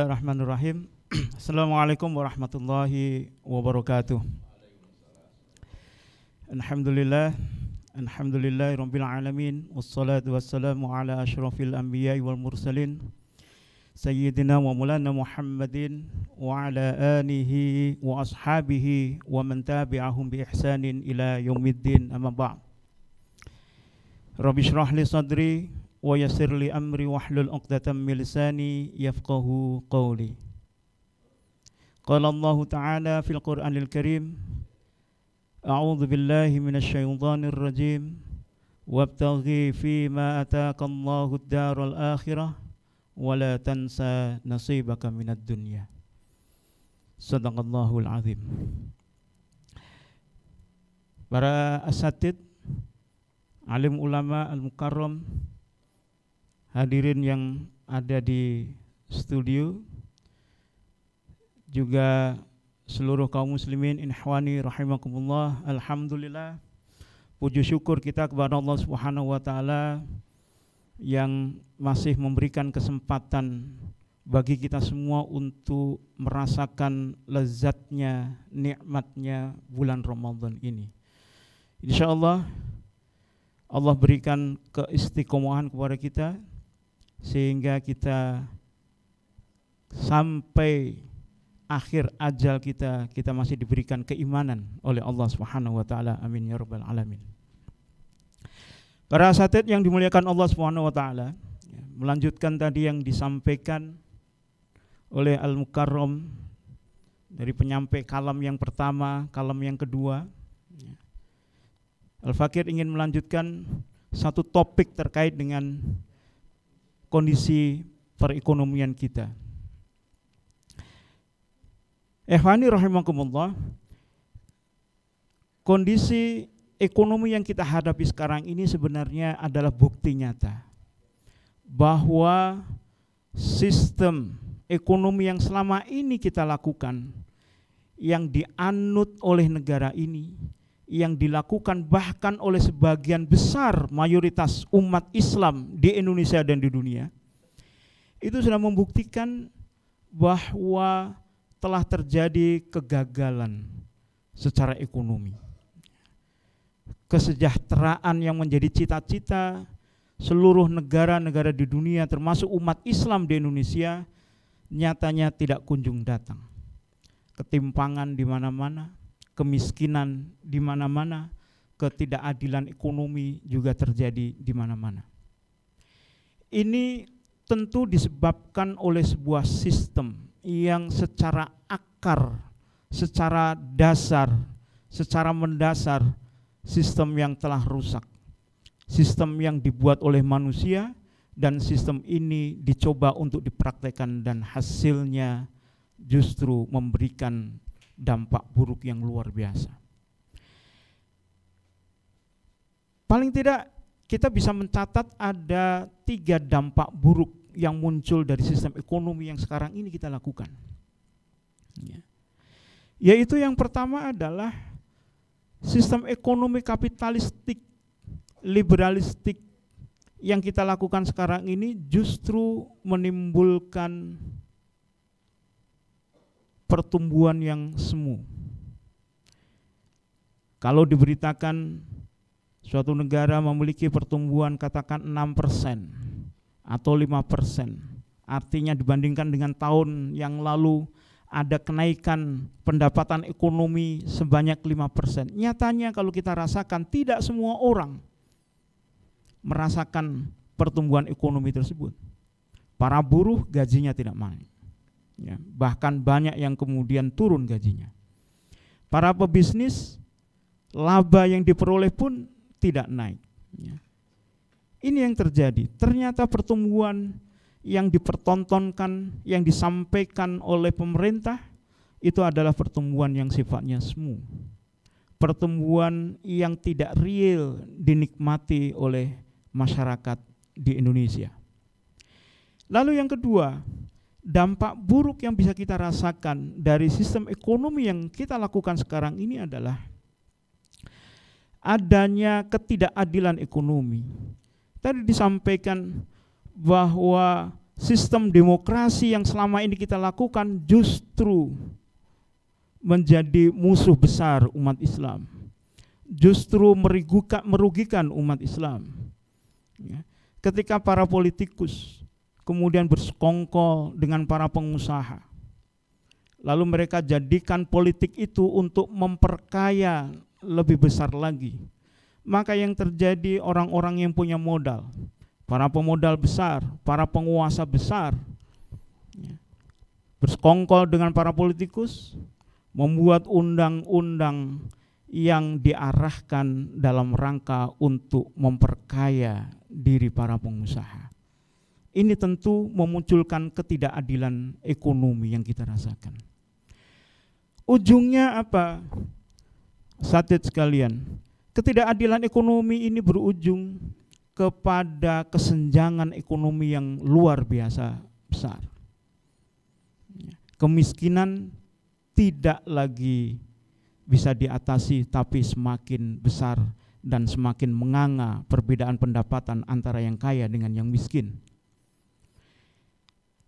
Bismillahirrahmanirrahim. Assalamualaikum warahmatullahi wabarakatuh. Alhamdulillah. Alhamdulillah rabbil alamin wassalatu wassalamu ala asyrafil anbiya wal mursalin sayyidina wa mulana Muhammadin wa ala alihi wa ashabihi wa man tabi'ahum bi ihsanin ila yaumiddin amma ba'd. Rabbi syrah li sadri ويسر لي أمري واحلل عقدة من لساني يفقه قولي قال الله تعالى في القرآن الكريم أعوذ بالله من الشيطان الرجيم وابتغي فيما أتاك الله الدار الآخرة ولا تنسى نصيبك من الدنيا صدق الله العظيم Para asatid, alim ulama al-mukarram, hadirin yang ada di studio juga seluruh kaum muslimin inhwani rahimakumullah alhamdulillah puji syukur kita kepada Allah Subhanahu wa taala yang masih memberikan kesempatan bagi kita semua untuk merasakan lezatnya nikmatnya bulan Ramadan ini insyaallah Allah berikan keistiqomahan kepada kita sehingga kita sampai akhir ajal kita kita masih diberikan keimanan oleh Allah Subhanahu wa taala amin ya rabbal alamin Para satet yang dimuliakan Allah Subhanahu wa taala ya, melanjutkan tadi yang disampaikan oleh Al Mukarrom dari penyampai kalam yang pertama, kalam yang kedua. Ya. Al Fakir ingin melanjutkan satu topik terkait dengan kondisi perekonomian kita. Ehwani rahimakumullah, kondisi ekonomi yang kita hadapi sekarang ini sebenarnya adalah bukti nyata bahwa sistem ekonomi yang selama ini kita lakukan yang dianut oleh negara ini yang dilakukan bahkan oleh sebagian besar mayoritas umat Islam di Indonesia dan di dunia itu sudah membuktikan bahwa telah terjadi kegagalan secara ekonomi. Kesejahteraan yang menjadi cita-cita seluruh negara-negara di dunia termasuk umat Islam di Indonesia nyatanya tidak kunjung datang. Ketimpangan di mana-mana, kemiskinan di mana-mana, ketidakadilan ekonomi juga terjadi di mana-mana. Ini tentu disebabkan oleh sebuah sistem yang secara akar, secara dasar, secara mendasar sistem yang telah rusak. Sistem yang dibuat oleh manusia dan sistem ini dicoba untuk dipraktekkan dan hasilnya justru memberikan dampak buruk yang luar biasa. Paling tidak kita bisa mencatat ada tiga dampak buruk yang muncul dari sistem ekonomi yang sekarang ini kita lakukan. Ya. Yaitu yang pertama adalah sistem ekonomi kapitalistik, liberalistik yang kita lakukan sekarang ini justru menimbulkan pertumbuhan yang semu. Kalau diberitakan suatu negara memiliki pertumbuhan katakan 6% atau 5%, artinya dibandingkan dengan tahun yang lalu ada kenaikan pendapatan ekonomi sebanyak 5%. Nyatanya kalau kita rasakan tidak semua orang merasakan pertumbuhan ekonomi tersebut. Para buruh gajinya tidak naik. Ya, bahkan banyak yang kemudian turun gajinya. Para pebisnis, laba yang diperoleh pun tidak naik. Ya. Ini yang terjadi. Ternyata pertumbuhan yang dipertontonkan, yang disampaikan oleh pemerintah itu adalah pertumbuhan yang sifatnya semu. Pertumbuhan yang tidak real dinikmati oleh masyarakat di Indonesia. Lalu yang kedua, dampak buruk yang bisa kita rasakan dari sistem ekonomi yang kita lakukan sekarang ini adalah adanya ketidakadilan ekonomi. Tadi disampaikan bahwa sistem demokrasi yang selama ini kita lakukan justru menjadi musuh besar umat Islam. Justru merugikan, umat Islam. Ya. Ketika para politikus kemudian bersekongkol dengan para pengusaha. Lalu mereka jadikan politik itu untuk memperkaya lebih besar lagi. Maka yang terjadi orang-orang yang punya modal, para pemodal besar, para penguasa besar, ya, bersekongkol dengan para politikus, membuat undang-undang yang diarahkan dalam rangka untuk memperkaya diri para pengusaha ini tentu memunculkan ketidakadilan ekonomi yang kita rasakan. Ujungnya apa? Satit sekalian, ketidakadilan ekonomi ini berujung kepada kesenjangan ekonomi yang luar biasa besar. Kemiskinan tidak lagi bisa diatasi tapi semakin besar dan semakin menganga perbedaan pendapatan antara yang kaya dengan yang miskin.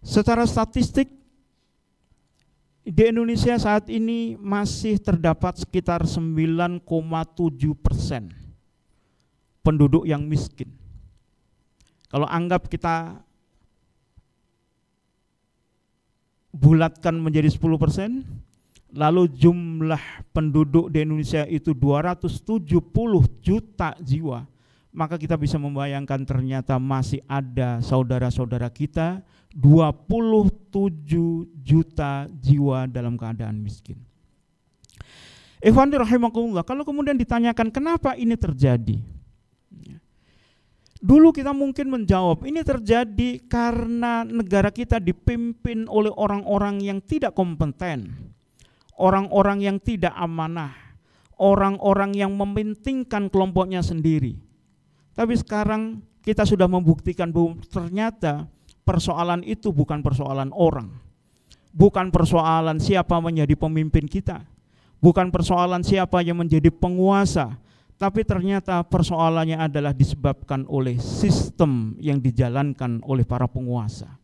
Secara statistik di Indonesia saat ini masih terdapat sekitar 9,7 persen penduduk yang miskin. Kalau anggap kita bulatkan menjadi 10 persen, lalu jumlah penduduk di Indonesia itu 270 juta jiwa maka kita bisa membayangkan ternyata masih ada saudara-saudara kita 27 juta jiwa dalam keadaan miskin. Ikhwani rahimakumullah, kalau kemudian ditanyakan kenapa ini terjadi? Dulu kita mungkin menjawab, ini terjadi karena negara kita dipimpin oleh orang-orang yang tidak kompeten, orang-orang yang tidak amanah, orang-orang yang mementingkan kelompoknya sendiri tapi sekarang kita sudah membuktikan bahwa ternyata persoalan itu bukan persoalan orang. Bukan persoalan siapa menjadi pemimpin kita. Bukan persoalan siapa yang menjadi penguasa. Tapi ternyata persoalannya adalah disebabkan oleh sistem yang dijalankan oleh para penguasa.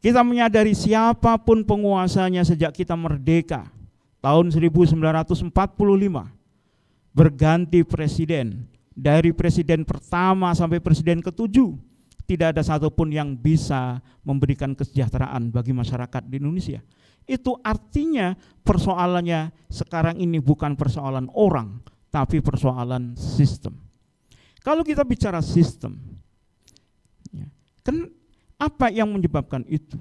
Kita menyadari siapapun penguasanya sejak kita merdeka tahun 1945 berganti presiden, dari presiden pertama sampai presiden ketujuh tidak ada satupun yang bisa memberikan kesejahteraan bagi masyarakat di Indonesia. Itu artinya persoalannya sekarang ini bukan persoalan orang, tapi persoalan sistem. Kalau kita bicara sistem, kan apa yang menyebabkan itu?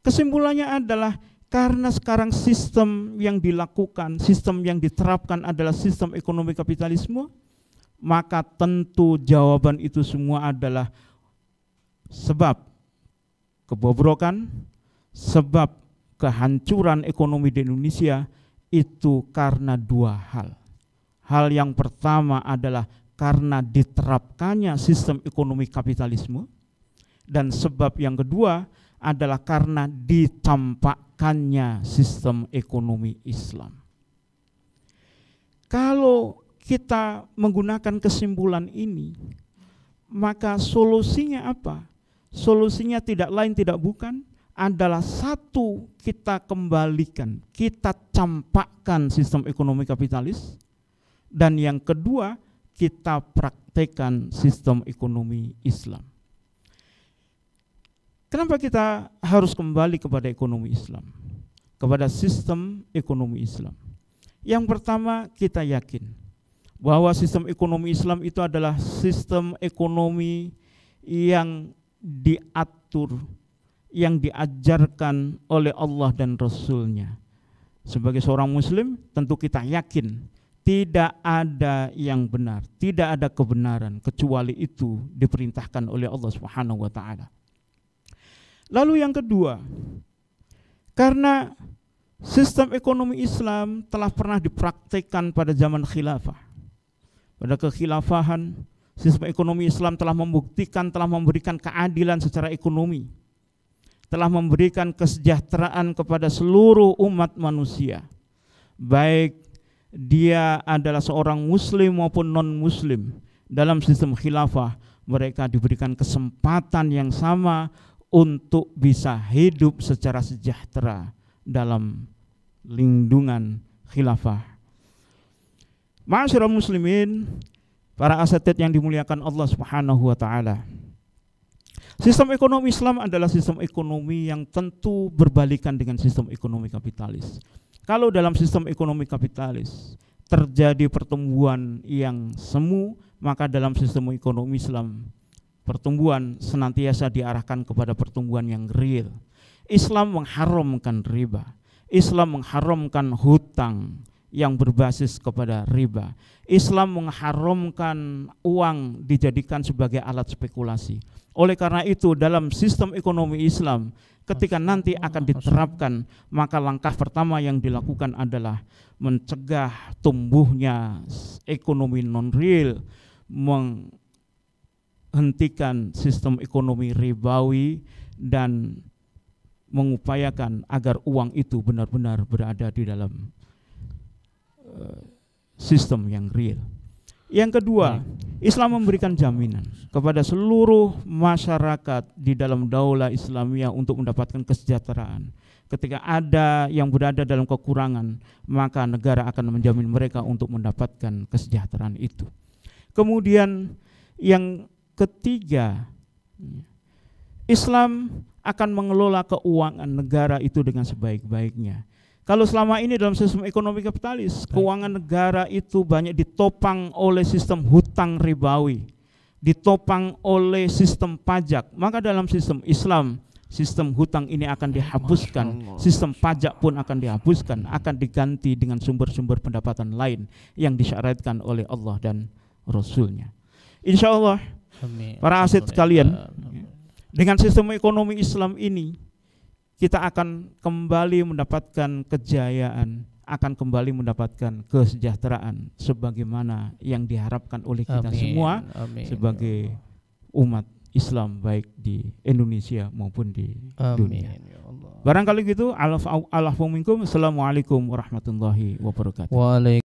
Kesimpulannya adalah karena sekarang sistem yang dilakukan, sistem yang diterapkan adalah sistem ekonomi kapitalisme, maka tentu jawaban itu semua adalah sebab kebobrokan, sebab kehancuran ekonomi di Indonesia itu karena dua hal. Hal yang pertama adalah karena diterapkannya sistem ekonomi kapitalisme dan sebab yang kedua adalah karena dicampakkannya sistem ekonomi Islam. Kalau kita menggunakan kesimpulan ini, maka solusinya apa? Solusinya tidak lain tidak bukan adalah satu kita kembalikan, kita campakkan sistem ekonomi kapitalis dan yang kedua kita praktekkan sistem ekonomi Islam. Kenapa kita harus kembali kepada ekonomi Islam? Kepada sistem ekonomi Islam. Yang pertama, kita yakin bahwa sistem ekonomi Islam itu adalah sistem ekonomi yang diatur, yang diajarkan oleh Allah dan Rasulnya. Sebagai seorang Muslim, tentu kita yakin tidak ada yang benar, tidak ada kebenaran kecuali itu diperintahkan oleh Allah Subhanahu wa taala. Lalu yang kedua, karena sistem ekonomi Islam telah pernah dipraktikkan pada zaman khilafah pada kekhilafahan, sistem ekonomi Islam telah membuktikan telah memberikan keadilan secara ekonomi, telah memberikan kesejahteraan kepada seluruh umat manusia, baik dia adalah seorang muslim maupun non-muslim. Dalam sistem khilafah, mereka diberikan kesempatan yang sama untuk bisa hidup secara sejahtera dalam lindungan khilafah Ma'asyiral muslimin, para asetid yang dimuliakan Allah Subhanahu wa taala. Sistem ekonomi Islam adalah sistem ekonomi yang tentu berbalikan dengan sistem ekonomi kapitalis. Kalau dalam sistem ekonomi kapitalis terjadi pertumbuhan yang semu, maka dalam sistem ekonomi Islam pertumbuhan senantiasa diarahkan kepada pertumbuhan yang real. Islam mengharamkan riba, Islam mengharamkan hutang, yang berbasis kepada riba. Islam mengharamkan uang dijadikan sebagai alat spekulasi. Oleh karena itu dalam sistem ekonomi Islam ketika nanti akan diterapkan maka langkah pertama yang dilakukan adalah mencegah tumbuhnya ekonomi non real menghentikan sistem ekonomi ribawi dan mengupayakan agar uang itu benar-benar berada di dalam sistem yang real. Yang kedua, hmm. Islam memberikan jaminan kepada seluruh masyarakat di dalam daulah Islamiyah untuk mendapatkan kesejahteraan. Ketika ada yang berada dalam kekurangan, maka negara akan menjamin mereka untuk mendapatkan kesejahteraan itu. Kemudian yang ketiga, Islam akan mengelola keuangan negara itu dengan sebaik-baiknya. Kalau selama ini dalam sistem ekonomi kapitalis, keuangan negara itu banyak ditopang oleh sistem hutang ribawi, ditopang oleh sistem pajak. Maka dalam sistem Islam, sistem hutang ini akan dihapuskan, sistem pajak pun akan dihapuskan, akan diganti dengan sumber-sumber pendapatan lain yang disyaratkan oleh Allah dan Rasulnya. Insya Allah, para aset sekalian, dengan sistem ekonomi Islam ini, kita akan kembali mendapatkan kejayaan, akan kembali mendapatkan kesejahteraan sebagaimana yang diharapkan oleh kita amin, semua amin. sebagai umat Islam baik di Indonesia maupun di amin, dunia. Ya Barangkali gitu, alaf alaf Assalamualaikum warahmatullahi wabarakatuh. Waalaikumsalam.